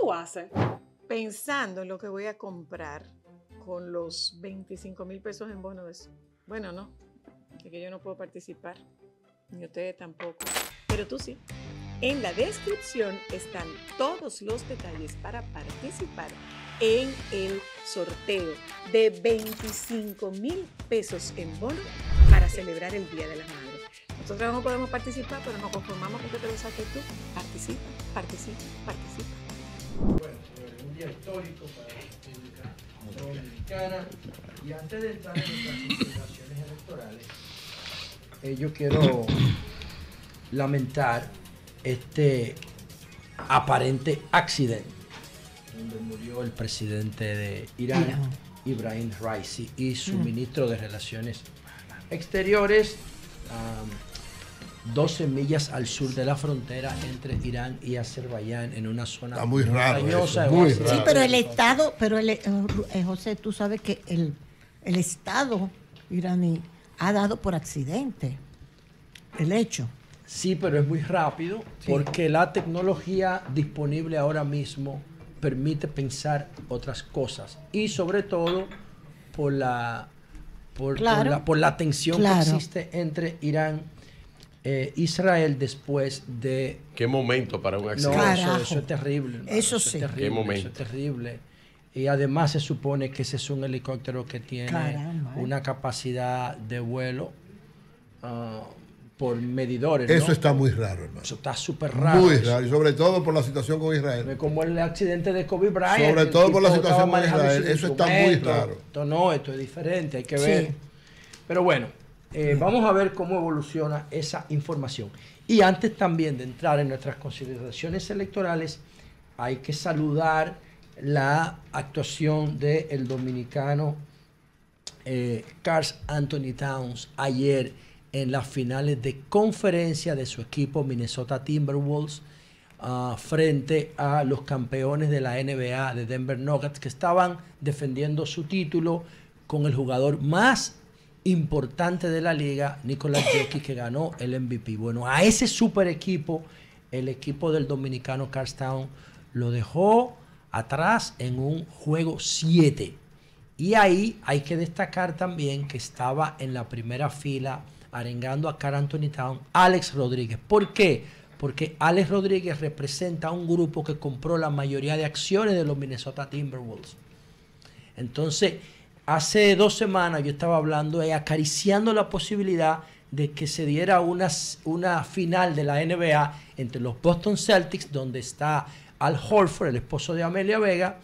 tú Pensando en lo que voy a comprar con los 25 mil pesos en bono Bueno, no, es que yo no puedo participar, ni ustedes tampoco, pero tú sí. En la descripción están todos los detalles para participar en el sorteo de 25 mil pesos en bono para celebrar el Día de las Madres. Nosotros no podemos participar, pero nos conformamos con que te lo tú. Participa, participa, participa histórico para la República Dominicana. Y antes de entrar en las consideraciones electorales, eh, yo quiero lamentar este aparente accidente donde murió el presidente de Irán, Ibrahim Raisi, y su ministro de Relaciones Exteriores, 12 millas al sur de la frontera entre Irán y Azerbaiyán en una zona muy Sí, pero el Estado, pero el, eh, eh, José, tú sabes que el, Estado iraní ha dado por accidente el hecho. Sí, pero es muy rápido porque la tecnología disponible ahora mismo permite pensar otras cosas y sobre todo por la por, la, tensión que existe entre Irán eh, Israel después de... ¿Qué momento para un accidente? eso, es terrible. eso, sí. ¿Qué momento? terrible. Y además se supone que ese es un helicóptero que tiene eh. una capacidad de vuelo ah, por medidores. Eso está muy raro, hermano. Eso está súper raro. Muy raro, y sobre todo por la situación con Israel. Como el accidente de Kobe Bryant. Sobre todo por la situación con Israel. Eso está muy raro. Esto, no, esto es diferente, hay que ver. Pero bueno, eh, vamos a ver cómo evoluciona esa información. Y antes también de entrar en nuestras consideraciones electorales, hay que saludar la actuación del dominicano eh, Cars Anthony Towns ayer en las finales de conferencia de su equipo Minnesota Timberwolves ah, frente a los campeones de la NBA de Denver Nuggets que estaban defendiendo su título con el jugador más importante de la liga, Nicolás Jokic, que ganó el MVP. Bueno, a ese super equipo, el equipo del dominicano Carstown lo dejó atrás en un juego 7. Y ahí hay que destacar también que estaba en la primera fila arengando a Car Anthony Town, Alex Rodríguez. ¿Por qué? Porque Alex Rodríguez representa a un grupo que compró la mayoría de acciones de los Minnesota Timberwolves. Entonces, hace dos semanas yo estaba hablando y acariciando la posibilidad de que se diera una, una final de la NBA entre los Boston Celtics, donde está Al Horford, el esposo de Amelia Vega,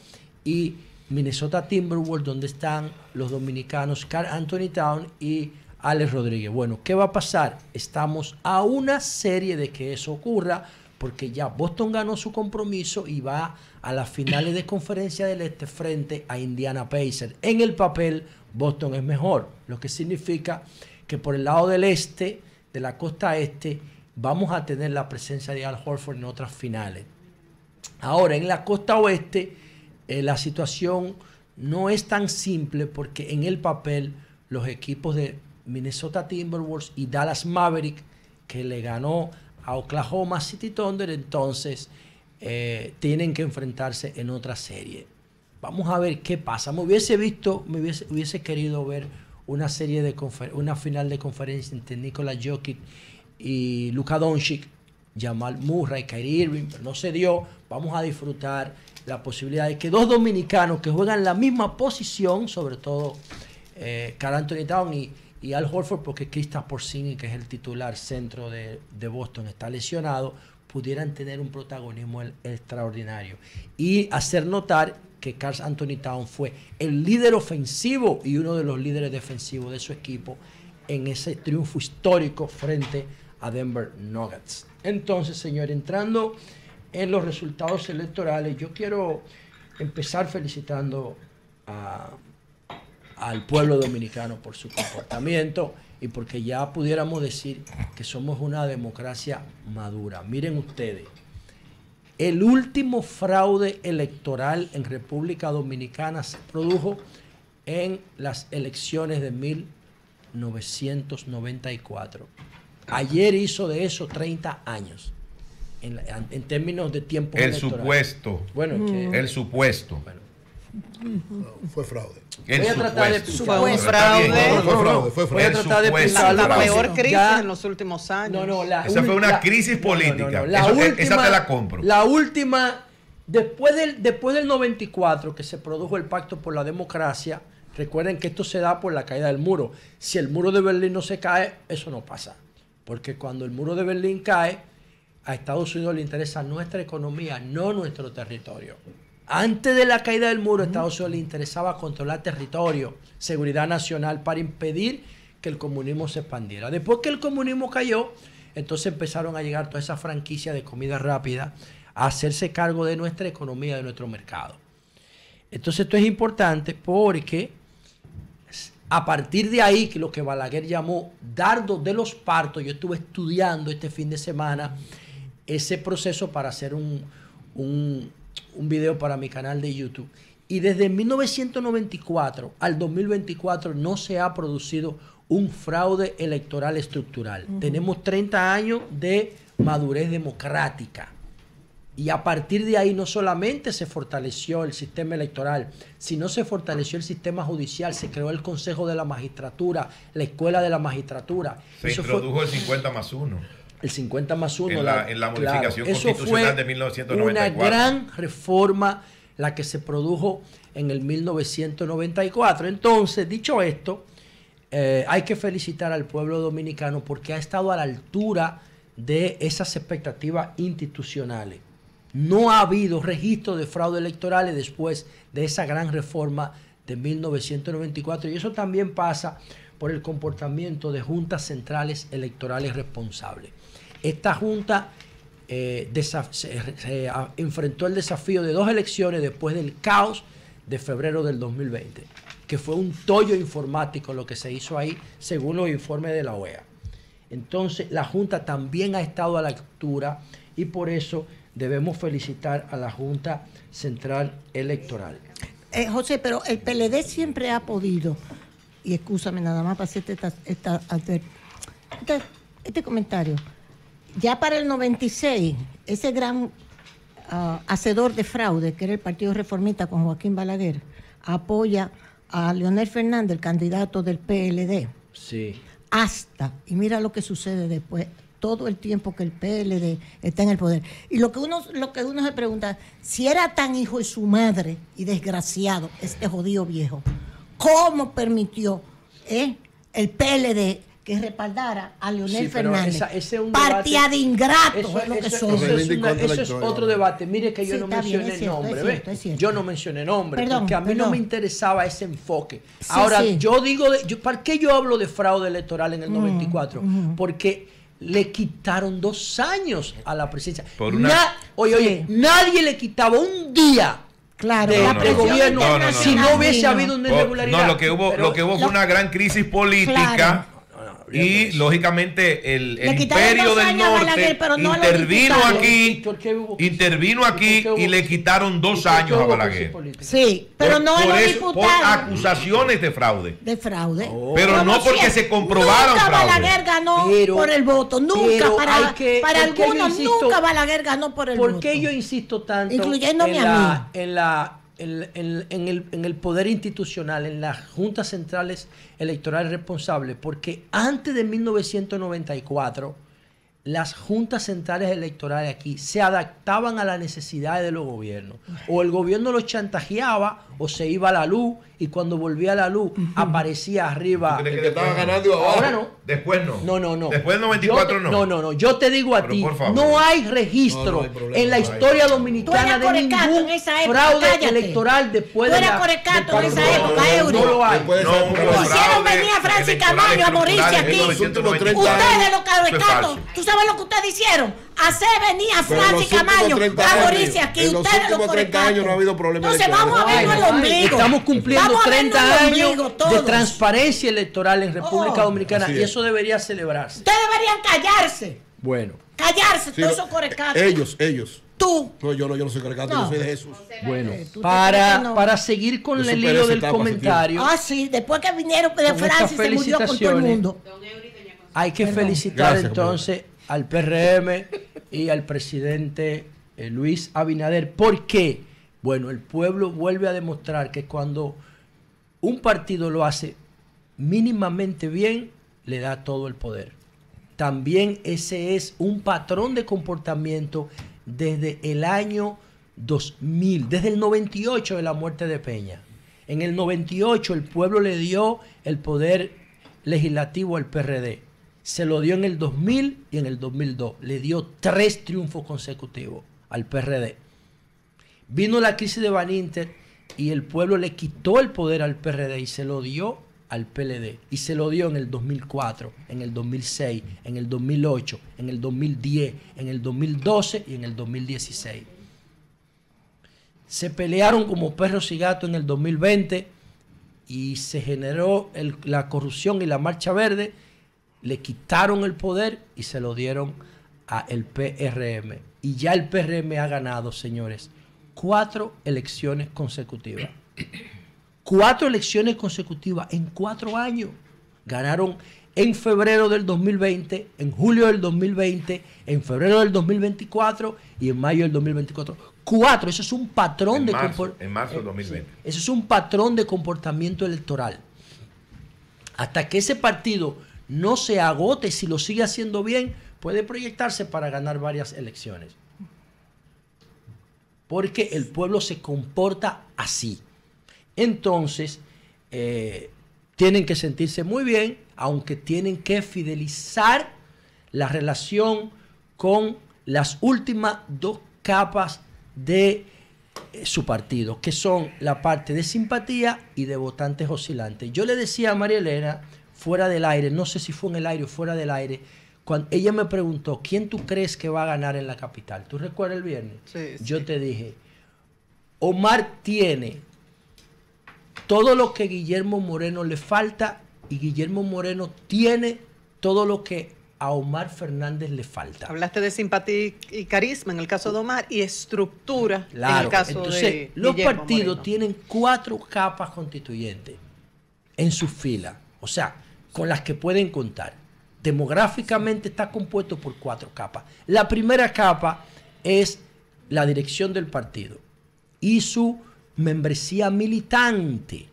y Minnesota Timberwolves, donde están los dominicanos Carl Anthony Town y Alex Rodríguez. Bueno, ¿qué va a pasar? Estamos a una serie de que eso ocurra porque ya Boston ganó su compromiso y va a las finales de conferencia del este frente a Indiana Pacers. En el papel, Boston es mejor, lo que significa que por el lado del este, de la costa este, vamos a tener la presencia de Al Horford en otras finales. Ahora, en la costa oeste, eh, la situación no es tan simple porque en el papel los equipos de Minnesota Timberwolves y Dallas Maverick, que le ganó a Oklahoma City Thunder, entonces eh, tienen que enfrentarse en otra serie. Vamos a ver qué pasa. Me hubiese visto, me hubiese, querido ver una serie de una final de conferencia entre Nikola Jokic y Luka Doncic, Jamal Murray, Kyrie Irving, pero no se dio. Vamos a disfrutar la posibilidad de que dos dominicanos que juegan la misma posición, sobre todo eh, Carl Anthony Town y y Al Horford porque Kristaps Porzingis, que es el titular centro de, Boston, está lesionado, pudieran tener un protagonismo extraordinario. Y hacer notar que Carl Anthony Town fue el líder ofensivo y uno de los líderes defensivos de su equipo en ese triunfo histórico frente a Denver Nuggets. Entonces, señor, entrando en los resultados electorales, yo quiero empezar felicitando a al pueblo dominicano por su comportamiento y porque ya pudiéramos decir que somos una democracia madura. Miren ustedes, el último fraude electoral en República Dominicana se produjo en las elecciones de 1994. Ayer hizo de eso 30 años. En, términos de tiempo. El supuesto. Bueno, el supuesto. Bueno, fue fraude. El Voy tratar de Fue fraude. fue fraude, fue Voy a tratar de la, peor crisis en los últimos años. esa fue una crisis política. E- esa te la compro. La última, después del, después del 94 que se produjo el Pacto por la Democracia, recuerden que esto se da por la caída del muro. Si el muro de Berlín no se cae, eso no pasa. Porque cuando el muro de Berlín cae, a Estados Unidos le interesa nuestra economía, no nuestro territorio. Antes de la caída del muro, a Estados Unidos le interesaba controlar territorio, seguridad nacional, para impedir que el comunismo se expandiera. Después que el comunismo cayó, entonces empezaron a llegar todas esas franquicias de comida rápida a hacerse cargo de nuestra economía, de nuestro mercado. Entonces esto es importante porque a partir de ahí, que lo que Balaguer llamó dardo de los partos, yo estuve estudiando este fin de semana ese proceso para hacer un un video para mi canal de YouTube. Y desde 1994 al 2024 no se ha producido un fraude electoral estructural. Tenemos 30 años de madurez democrática. Y a partir de ahí no solamente se fortaleció el sistema electoral, sino se fortaleció el sistema judicial, se creó el Consejo de la Magistratura, la Escuela de la Magistratura. Se introdujo el 50 más 1 el 50 más 1. En la, modificación constitucional de 1994. Una gran reforma la que se produjo en el 1994. Entonces, dicho esto, eh, hay que felicitar al pueblo dominicano porque ha estado a la altura de esas expectativas institucionales. No ha habido registro de fraude electorales después de esa gran reforma de 1994 y eso también pasa por el comportamiento de juntas centrales electorales responsables. Esta junta eh, se, enfrentó el desafío de dos elecciones después del caos de febrero del 2020, que fue un tollo informático lo que se hizo ahí, según los informes de la OEA. Entonces, la Junta también ha estado a la altura y por eso debemos felicitar a la Junta Central Electoral. Eh, José, pero el PLD siempre ha podido y escúchame nada más para hacerte esta, este comentario. Ya para el 96, ese gran ah, hacedor de fraude, que era el Partido Reformista con Joaquín Balaguer, apoya a Leonel Fernández, el candidato del PLD. Sí. Hasta, y mira lo que sucede después, todo el tiempo que el PLD está en el poder. Y lo que uno, lo que uno se pregunta, si era tan hijo de su madre y desgraciado, este jodido viejo, cómo permitió eh, el PLD que respaldara a Leonel Fernández. es Partía de ingratos eso, es otro debate. Mire que yo no mencioné nombre. yo no mencioné nombre. porque a mí no me interesaba ese enfoque. Ahora, yo digo, de, ¿para qué yo hablo de fraude electoral en el 94? Mm, mm. Porque le quitaron dos años a la presidencia. oye, oye, nadie le quitaba un día Claro, si no hubiese habido una oh, irregularidad. No, lo que hubo, fue una gran crisis política y lógicamente el, imperio del norte intervino, aquí, intervino, aquí, y le quitaron dos años a Balaguer. Sí, pero no por, eso, por acusaciones de fraude. De fraude. Oh. Pero no porque se comprobaron nunca Balaguer ganó pero, por el voto. Nunca para, para algunos nunca Balaguer ganó por el voto. ¿Por qué yo insisto tanto? Incluyendo mi En la en, el, el, poder institucional, en las juntas centrales electorales responsables, porque antes de 1994 las juntas centrales electorales aquí se adaptaban a las necesidades de los gobiernos. O el gobierno los chantajeaba o se iba a la luz y cuando volvía la luz aparecía arriba. Que estaba ganando Ahora no. Después no. No, no, no. Después del 94 no. No, no, no. Yo te digo a ti, no hay registro en la historia dominicana de ningún fraude electoral después de la... Tú en esa época, No lo hay. Hicieron venir a Francis Camaño a morirse aquí. Ustedes los Corecatos, ¿tú sabes lo que ustedes hicieron? hacer venía a y Camaño a Mauricio aquí. En los últimos 30 años no ha habido problemas. Entonces vamos a vernos el ombligo. Estamos cumpliendo 30 años de transparencia electoral en República oh. Dominicana y eso debería celebrarse. Ustedes deberían callarse. Bueno. Callarse, todos esos eh, Ellos, ellos. Tú. No, yo no, yo no soy corecato, yo soy de Jesús. Bueno, para, para seguir con el lío del comentario. Ah, sí, después que vinieron de Francia se murió con todo el mundo. Hay que felicitar entonces al PRM y al presidente eh, Luis Abinader. ¿Por qué? Bueno, el pueblo vuelve a demostrar que cuando un partido lo hace mínimamente bien, le da todo el poder. También ese es un patrón de comportamiento desde el año 2000, desde el 98 de la muerte de Peña. En el 98 el pueblo le dio el poder legislativo al PRD se lo dio en el 2000 y en el 2002. Le dio tres triunfos consecutivos al PRD. Vino la crisis de Van Inter y el pueblo le quitó el poder al PRD y se lo dio al PLD. Y se lo dio en el 2004, en el 2006, en el 2008, en el 2010, en el 2012 y en el 2016. Se pelearon como perros y gatos en el 2020 y se generó la corrupción y la marcha verde le quitaron el poder y se lo dieron a el PRM. Y ya el PRM ha ganado, señores, cuatro elecciones consecutivas. cuatro elecciones consecutivas en cuatro años. Ganaron en febrero del 2020, en julio del 2020, en febrero del 2024 y en mayo del 2024. Cuatro, eso es un patrón de comportamiento. en marzo del 2020. Eh, eso es un patrón de comportamiento electoral. Hasta que ese partido no se agote, si lo sigue haciendo bien, puede proyectarse para ganar varias elecciones. Porque el pueblo se comporta así. Entonces, eh, tienen que sentirse muy bien, aunque tienen que fidelizar la relación con las últimas dos capas de eh, su partido, que son la parte de simpatía y de votantes oscilantes. Yo le decía a María Elena, fuera del aire, no sé si fue en el aire o fuera del aire, cuando ella me preguntó, ¿quién tú crees que va a ganar en la capital? ¿Tú recuerdas el viernes? Yo te dije, Omar tiene todo lo que Guillermo Moreno le falta y Guillermo Moreno tiene todo lo que a Omar Fernández le falta. Hablaste de simpatía y carisma en el caso de Omar y estructura en el caso Entonces, de Los partidos tienen cuatro capas constituyentes en su fila. O sea, con las que pueden contar. Demográficamente está compuesto por cuatro capas. La primera capa es la dirección del partido y su membresía militante.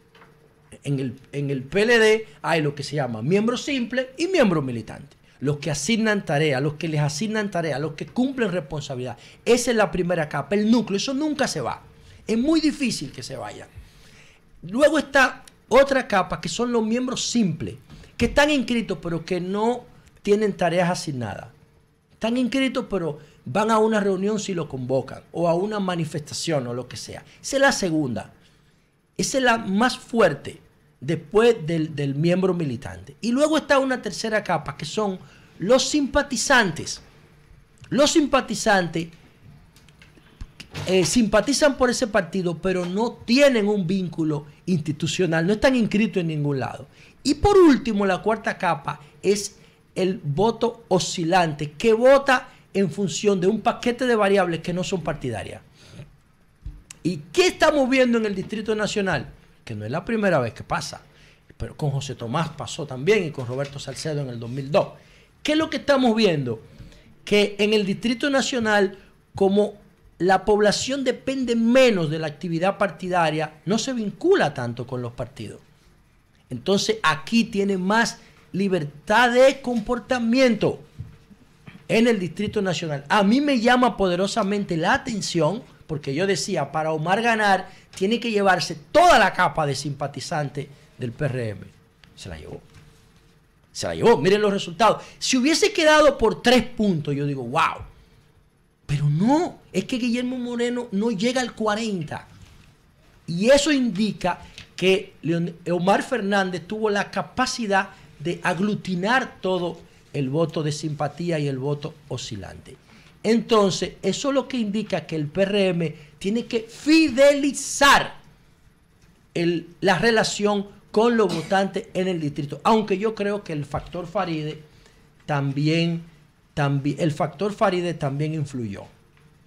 En el, PLD hay lo que se llama miembro simple y miembro militante. Los que asignan tarea, los que les asignan tarea, los que cumplen responsabilidad. Esa es la primera capa, el núcleo. Eso nunca se va. Es muy difícil que se vaya. Luego está otra capa que son los miembros simples, que están inscritos pero que no tienen tareas asignadas. Están inscritos pero van a una reunión si lo convocan o a una manifestación o lo que sea. Esa es la segunda. Esa es la más fuerte después del, del miembro militante. Y luego está una tercera capa que son los simpatizantes. Los simpatizantes eh, simpatizan por ese partido, pero no tienen un vínculo institucional, no están inscritos en ningún lado. Y por último, la cuarta capa es el voto oscilante, que vota en función de un paquete de variables que no son partidarias. ¿Y qué estamos viendo en el Distrito Nacional? Que no es la primera vez que pasa, pero con José Tomás pasó también y con Roberto Salcedo en el 2002. ¿Qué es lo que estamos viendo? Que en el Distrito Nacional, como la población depende menos de la actividad partidaria, no se vincula tanto con los partidos. Entonces aquí tiene más libertad de comportamiento en el Distrito Nacional. A mí me llama poderosamente la atención, porque yo decía, para Omar ganar, tiene que llevarse toda la capa de simpatizante del PRM. Se la llevó. Se la llevó. Miren los resultados. Si hubiese quedado por tres puntos, yo digo, wow. Pero no, es que Guillermo Moreno no llega al 40. Y eso indica que Omar Fernández tuvo la capacidad de aglutinar todo el voto de simpatía y el voto oscilante. Entonces, eso es lo que indica que el PRM tiene que fidelizar la relación con los votantes en el distrito. Aunque yo creo que el factor Faride también, también, el factor Faride también influyó.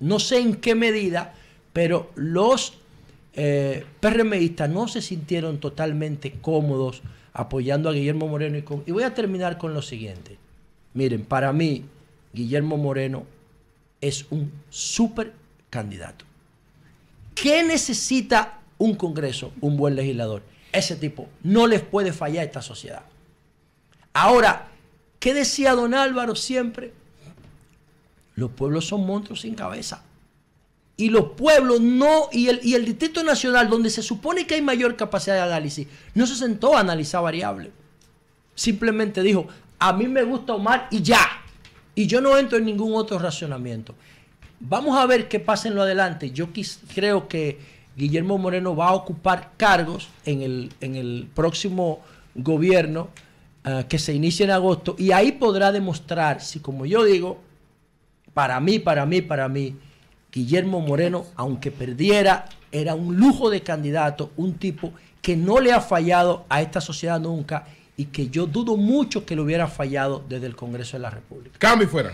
No sé en qué medida, pero los eh, PRMistas no se sintieron totalmente cómodos apoyando a Guillermo Moreno. Y, y voy a terminar con lo siguiente. Miren, para mí, Guillermo Moreno es un súper candidato. ¿Qué necesita un Congreso, un buen legislador? Ese tipo no les puede fallar a esta sociedad. Ahora, ¿qué decía don Álvaro siempre? Los pueblos son monstruos sin cabeza y los pueblos no, y el, y el Distrito Nacional, donde se supone que hay mayor capacidad de análisis, no se sentó a analizar variables. Simplemente dijo, a mí me gusta Omar y ya. Y yo no entro en ningún otro racionamiento. Vamos a ver qué pasa en lo adelante. Yo creo que Guillermo Moreno va a ocupar cargos en el, próximo gobierno eh, que se inicie en agosto y ahí podrá demostrar si, como yo digo, para mí, para mí, para mí, Guillermo Moreno, aunque perdiera, era un lujo de candidato, un tipo que no le ha fallado a esta sociedad nunca y que yo dudo mucho que le hubiera fallado desde el Congreso de la República. Cambio y fuera.